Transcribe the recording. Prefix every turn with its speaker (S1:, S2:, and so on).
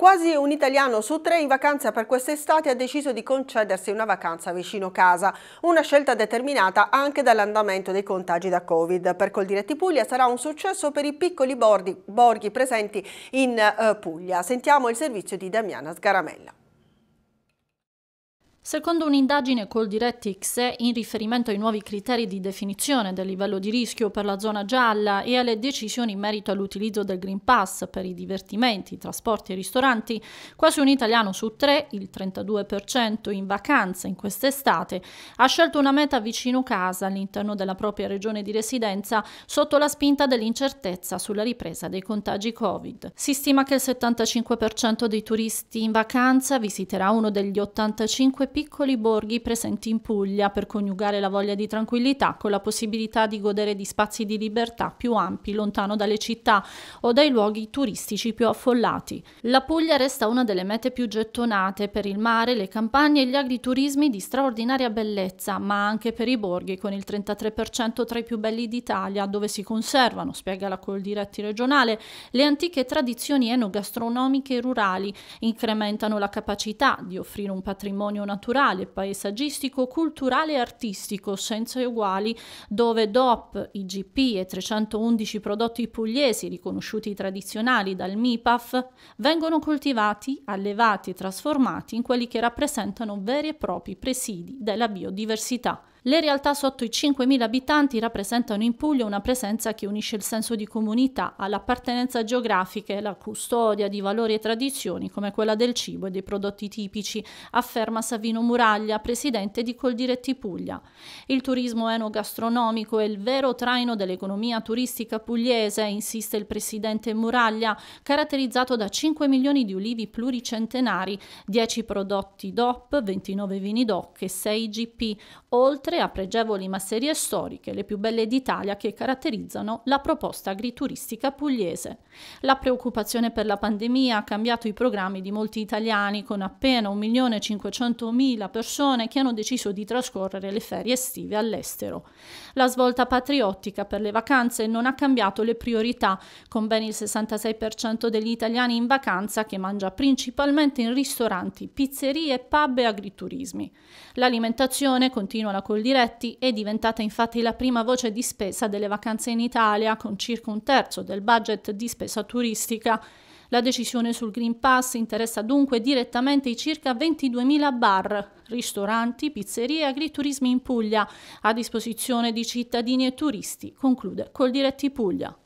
S1: Quasi un italiano su tre in vacanza per quest'estate ha deciso di concedersi una vacanza vicino casa, una scelta determinata anche dall'andamento dei contagi da Covid. Per Coldiretti Puglia sarà un successo per i piccoli borghi, borghi presenti in eh, Puglia. Sentiamo il servizio di Damiana Sgaramella.
S2: Secondo un'indagine col DirectX, in riferimento ai nuovi criteri di definizione del livello di rischio per la zona gialla e alle decisioni in merito all'utilizzo del Green Pass per i divertimenti, trasporti e ristoranti, quasi un italiano su tre, il 32% in vacanza in quest'estate, ha scelto una meta vicino casa all'interno della propria regione di residenza sotto la spinta dell'incertezza sulla ripresa dei contagi Covid. Si stima che il 75% dei turisti in vacanza visiterà uno degli 85 piccoli piccoli borghi presenti in Puglia per coniugare la voglia di tranquillità con la possibilità di godere di spazi di libertà più ampi lontano dalle città o dai luoghi turistici più affollati. La Puglia resta una delle mete più gettonate per il mare, le campagne e gli agriturismi di straordinaria bellezza, ma anche per i borghi con il 33% tra i più belli d'Italia, dove si conservano, spiega la Coldiretti regionale, le antiche tradizioni enogastronomiche rurali, incrementano la capacità di offrire un patrimonio naturale naturale, paesaggistico, culturale e artistico senza uguali, dove DOP, IGP e 311 prodotti pugliesi riconosciuti tradizionali dal MIPAF vengono coltivati, allevati e trasformati in quelli che rappresentano veri e propri presidi della biodiversità. Le realtà sotto i 5.000 abitanti rappresentano in Puglia una presenza che unisce il senso di comunità all'appartenenza geografica e la custodia di valori e tradizioni come quella del cibo e dei prodotti tipici, afferma Savino Muraglia, presidente di Coldiretti Puglia. Il turismo enogastronomico è il vero traino dell'economia turistica pugliese, insiste il presidente Muraglia, caratterizzato da 5 milioni di ulivi pluricentenari, 10 prodotti DOP, 29 vini DOC e 6 GP, oltre a pregevoli masserie storiche, le più belle d'Italia che caratterizzano la proposta agrituristica pugliese. La preoccupazione per la pandemia ha cambiato i programmi di molti italiani, con appena 1.500.000 persone che hanno deciso di trascorrere le ferie estive all'estero. La svolta patriottica per le vacanze non ha cambiato le priorità, con ben il 66% degli italiani in vacanza che mangia principalmente in ristoranti, pizzerie, pub e agriturismi. L'alimentazione continua la col- Diretti è diventata infatti la prima voce di spesa delle vacanze in Italia, con circa un terzo del budget di spesa turistica. La decisione sul Green Pass interessa dunque direttamente i circa 22.000 bar, ristoranti, pizzerie e agriturismi in Puglia, a disposizione di cittadini e turisti, conclude Coldiretti Puglia.